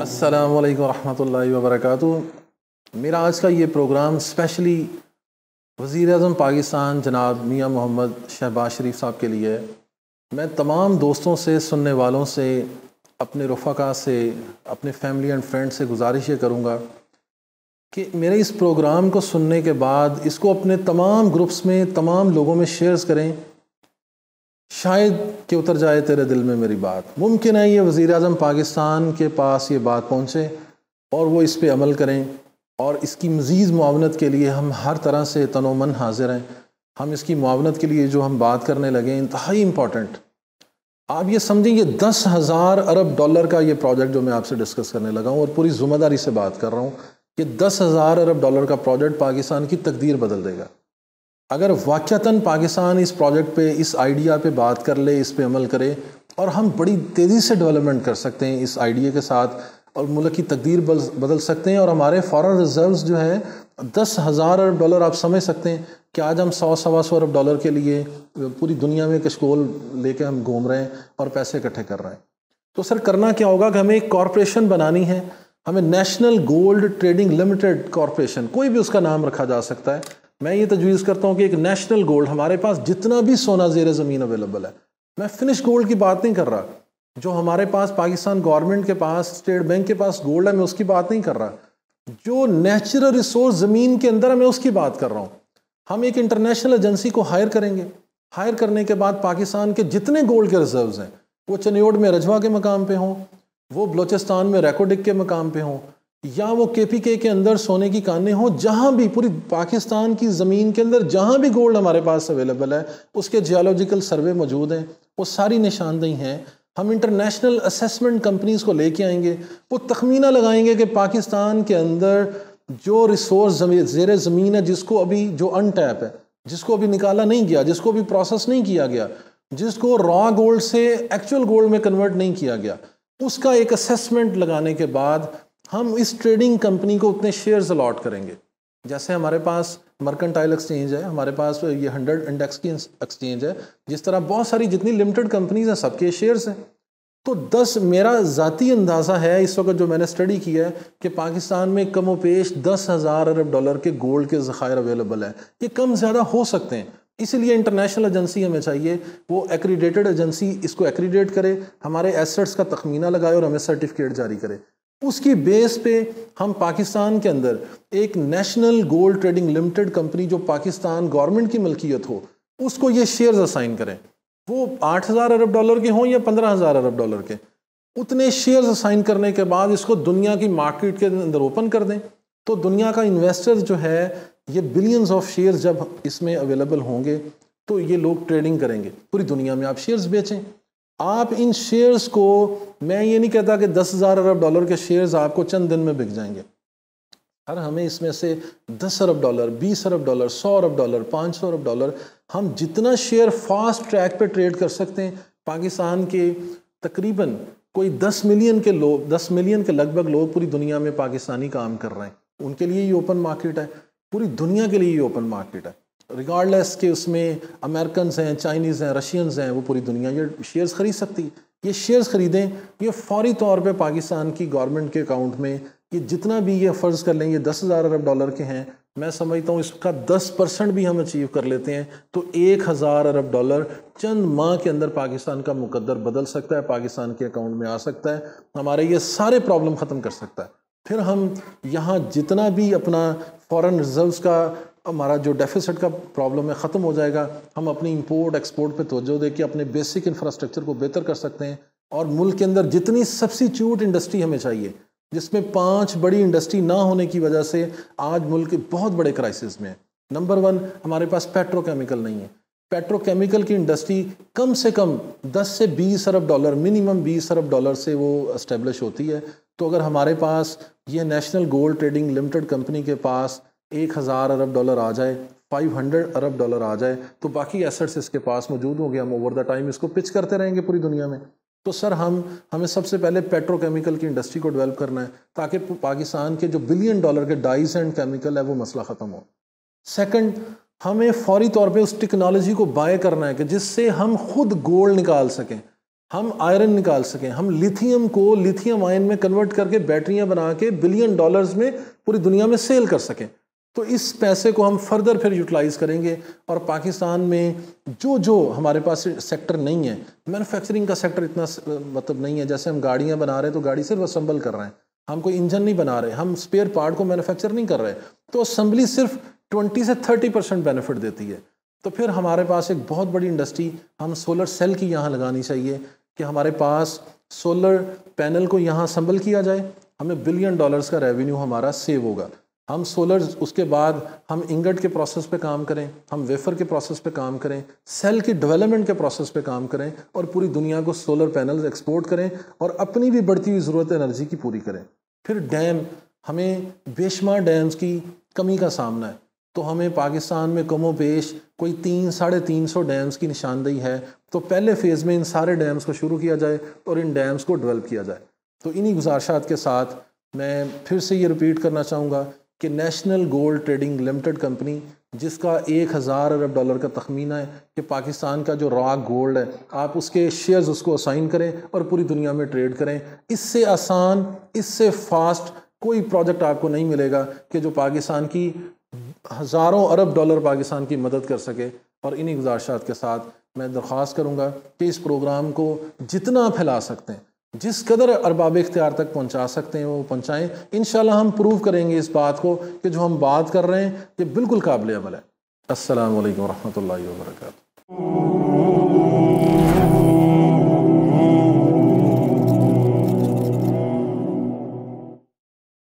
अस्सलाम वालेकुम रहमतुल्लाहि व बरकातहू मेरा आज का ये प्रोग्राम स्पेशली वज़ी अजम पाकिस्तान जनाब मियाँ मोहम्मद शहबाज शरीफ साहब के लिए मैं तमाम दोस्तों से सुनने वालों से अपने रफ़ा से अपने फैमिली एंड फ्रेंड से गुजारिश ये करूँगा कि मेरे इस प्रोग्राम को सुनने के बाद इसको अपने तमाम ग्रुप्स में तमाम लोगों में शेयर्स करें शायद कि उतर जाए तेरे दिल में मेरी बात मुमकिन है ये वज़ी अजम पाकिस्तान के पास ये बात पहुँचे और वो इस पर अमल करें और इसकी मज़ीद मावनत के लिए हम हर तरह से तनोमन हाजिर हैं हम इसकी मावनत के लिए जो हम बात करने लगे इंतहाई इम्पॉर्टेंट आप ये समझें ये दस हज़ार अरब डॉलर का ये प्रोजेक्ट जो मैं आपसे डिस्कस करने लगा हूँ और पूरी ज़िम्मेदारी से बात कर रहा हूँ ये दस हज़ार अरब डॉलर का प्रोजेक्ट पाकिस्तान की तकदीर बदल देगा अगर वाक़ता पाकिस्तान इस प्रोजेक्ट पे इस आइडिया पे बात कर ले इस पे अमल करे और हम बड़ी तेज़ी से डेवलपमेंट कर सकते हैं इस आइडिया के साथ और मुल्क की तकदीर बदल सकते हैं और हमारे फॉरेन रिजर्व्स जो है दस हज़ार अरब डॉलर आप समझ सकते हैं कि आज हम सौ सवा सौ अरब डॉलर के लिए पूरी दुनिया में कशकोल लेके हम घूम रहे हैं और पैसे इकट्ठे कर रहे हैं तो सर करना क्या होगा कि हमें एक कॉरपोरेशन बनानी है हमें national gold trading limited corporation कोई भी उसका नाम रखा जा सकता है मैं ये तजवीज़ करता हूँ कि एक नेशनल गोल्ड हमारे पास जितना भी सोना जेर ज़मीन अवेलेबल है मैं फिनिश गोल्ड की बात नहीं कर रहा जो हमारे पास पाकिस्तान गवर्नमेंट के पास स्टेट बैंक के पास गोल्ड है मैं उसकी बात नहीं कर रहा जो नेचुरल रिसोर्स ज़मीन के अंदर है मैं उसकी बात कर रहा हूँ हम एक इंटरनेशनल एजेंसी को हायर करेंगे हायर करने के बाद पाकिस्तान के जितने गोल्ड के रिजर्व हैं वो चनियोड में रजवा के मकाम पे हों वो बलोचिस्तान में रेकोडिक के मकाम पे हों या वो के पी के के अंदर सोने की कानें हों जहाँ भी पूरी पाकिस्तान की ज़मीन के अंदर जहाँ भी गोल्ड हमारे पास अवेलेबल है उसके जियोलॉजिकल सर्वे मौजूद हैं वो सारी निशानदेही हैं हम इंटरनेशनल असेसमेंट कंपनीज़ को लेके आएंगे वो तखमीना लगाएंगे कि पाकिस्तान के अंदर जो रिसोर्स जेर ज़मीन है जिसको अभी जो अनटैप है जिसको अभी निकाला नहीं गया जिसको अभी प्रोसेस नहीं किया गया जिसको रॉ गोल्ड से एक्चुअल गोल्ड में कन्वर्ट नहीं किया गया उसका एक असेसमेंट लगाने के बाद हम इस ट्रेडिंग कंपनी को उतने शेयर्स अलॉट करेंगे जैसे हमारे पास मर्केंटाइल एक्सचेंज है हमारे पास ये हंड्रेड इंडेक्स की एक्सचेंज है जिस तरह बहुत सारी जितनी लिमिटेड कंपनीज हैं सबके शेयर्स हैं तो दस मेरा ज़ाती अंदाज़ा है इस वक्त जो मैंने स्टडी किया है कि पाकिस्तान में कमोपेश दस हज़ार अरब डॉलर के गोल्ड के ज़ख़ायर अवेलेबल हैं ये कम ज़्यादा हो सकते हैं इसलिए इंटरनेशनल एजेंसी हमें चाहिए वो एक्रीडेटेड एजेंसी इसको एक्रीडेट करे हमारे एसेट्स का तखमीना लगाए और हमें सर्टिफिकेट जारी करे उसकी बेस पे हम पाकिस्तान के अंदर एक national gold trading limited company जो पाकिस्तान गवर्नमेंट की मलकियत हो उसको ये शेयर्स असाइन करें वो आठ हज़ार अरब डॉलर के हों या पंद्रह हज़ार अरब डॉलर के उतने शेयर्स असाइन करने के बाद इसको दुनिया की मार्केट के अंदर ओपन कर दें तो दुनिया का इन्वेस्टर जो है ये बिलियंस ऑफ शेयर्स जब इसमें अवेलेबल होंगे तो ये लोग ट्रेडिंग करेंगे पूरी दुनिया में आप शेयर्स बेचें आप इन शेयर्स को मैं ये नहीं कहता कि दस हज़ार अरब डॉलर के शेयर्स आपको चंद दिन में बिक जाएंगे हर हमें इसमें से दस अरब डॉलर बीस अरब डॉलर सौ अरब डॉलर पाँच सौ अरब डॉलर हम जितना शेयर फास्ट ट्रैक पर ट्रेड कर सकते हैं पाकिस्तान के तकरीबन कोई दस मिलियन के लोग दस मिलियन के लगभग लोग पूरी दुनिया में पाकिस्तानी काम कर रहे हैं उनके लिए ये ओपन मार्केट है पूरी दुनिया के लिए ये ओपन मार्केट है रिगार्डलेस के उसमें अमेरिकन हैं चाइनीज़ हैं रशियंस हैं वो पूरी दुनिया ये शेयर्स ख़रीद सकती है ये शेयर्स ख़रीदें ये फौरी तौर पे पाकिस्तान की गवर्नमेंट के अकाउंट में ये जितना भी ये फ़र्ज़ कर लें ये दस हज़ार अरब डॉलर के हैं मैं समझता हूँ इसका दस परसेंट भी हम अचीव कर लेते हैं तो एक हज़ार अरब डॉलर चंद माह के अंदर पाकिस्तान का मुकद्दर बदल सकता है पाकिस्तान के अकाउंट में आ सकता है हमारे ये सारे प्रॉब्लम ख़त्म कर सकता है फिर हम यहाँ जितना भी अपना फॉरेन रिजर्व्स का हमारा जो डेफिसिट का प्रॉब्लम है ख़त्म हो जाएगा हम अपनी इंपोर्ट एक्सपोर्ट पे तोजो दे के अपने बेसिक इंफ्रास्ट्रक्चर को बेहतर कर सकते हैं और मुल्क के अंदर जितनी सब्सिट्यूट इंडस्ट्री हमें चाहिए जिसमें पांच बड़ी इंडस्ट्री ना होने की वजह से आज मुल्क बहुत बड़े क्राइसिस में है नंबर वन हमारे पास पेट्रोकेमिकल नहीं है पेट्रोकेमिकल की इंडस्ट्री कम से कम 10 से 20 अरब डॉलर मिनिमम 20 अरब डॉलर से वो इस्टेब्लिश होती है तो अगर हमारे पास ये national gold trading limited company के पास एक हज़ार अरब डॉलर आ जाए 500 अरब डॉलर आ जाए तो बाकी एसेट्स इसके पास मौजूद होंगे हम ओवर द टाइम इसको पिच करते रहेंगे पूरी दुनिया में तो सर हम हमें सबसे पहले पेट्रोकेमिकल की इंडस्ट्री को डेवलप करना है ताकि पाकिस्तान के जो बिलियन डॉलर के डाइस एंड केमिकल है वो मसला ख़त्म हो सेकंड हमें फौरी तौर पे उस टेक्नोलॉजी को बाय करना है कि जिससे हम खुद गोल्ड निकाल सकें हम आयरन निकाल सकें हम लिथियम को लिथियम आयन में कन्वर्ट करके बैटरियां बना के बिलियन डॉलर्स में पूरी दुनिया में सेल कर सकें तो इस पैसे को हम फर्दर फिर यूटिलाइज़ करेंगे और पाकिस्तान में जो जो हमारे पास सेक्टर नहीं है मैन्युफैक्चरिंग का सेक्टर इतना मतलब नहीं है जैसे हम गाड़ियाँ बना रहे हैं तो गाड़ी सिर्फ असम्बल कर रहे हैं हम कोई इंजन नहीं बना रहे हम स्पेयर पार्ट को मैन्युफैक्चर नहीं कर रहे तो असम्बली सिर्फ ट्वेंटी से थर्टी परसेंट बेनिफिट देती है तो फिर हमारे पास एक बहुत बड़ी इंडस्ट्री हम सोलर सेल की यहाँ लगानी चाहिए कि हमारे पास सोलर पैनल को यहाँ संभल किया जाए हमें बिलियन डॉलर्स का रेवेन्यू हमारा सेव होगा हम सोलर उसके बाद हम इंगट के प्रोसेस पे काम करें हम वेफर के प्रोसेस पे काम करें सेल की डेवलपमेंट के प्रोसेस पे काम करें और पूरी दुनिया को सोलर पैनल्स एक्सपोर्ट करें और अपनी भी बढ़ती हुई ज़रूरत एनर्जी की पूरी करें फिर डैम हमें बेशमार डैम्स की कमी का सामना है तो हमें पाकिस्तान में कमो पेश कोई तीन साढ़े तीन सौ डैम्स की निशानदेही है तो पहले फ़ेज़ में इन सारे डैम्स को शुरू किया जाए और इन डैम्स को डेवलप किया जाए तो इन्हीं गुजारशात के साथ मैं फिर से ये रिपीट करना चाहूँगा कि national gold trading limited company जिसका एक हज़ार अरब डॉलर का तखमीना है कि पाकिस्तान का जो रॉक गोल्ड है आप उसके शेयर्स उसको असाइन करें और पूरी दुनिया में ट्रेड करें इससे आसान इससे फास्ट कोई प्रोजेक्ट आपको नहीं मिलेगा कि जो पाकिस्तान की हज़ारों अरब डॉलर पाकिस्तान की मदद कर सके और इन्हीं गुजारशात के साथ मैं दरख्वास्त करूँगा कि इस प्रोग्राम को जितना फैला सकते हैं जिस कदर अरबाब इख्तियार तक पहुँचा सकते हैं वो पहुँचाएँ इन हम प्रूव करेंगे इस बात को कि जो हम बात कर रहे हैं ये बिल्कुल काबिल अमल है असल वरहमल वर्का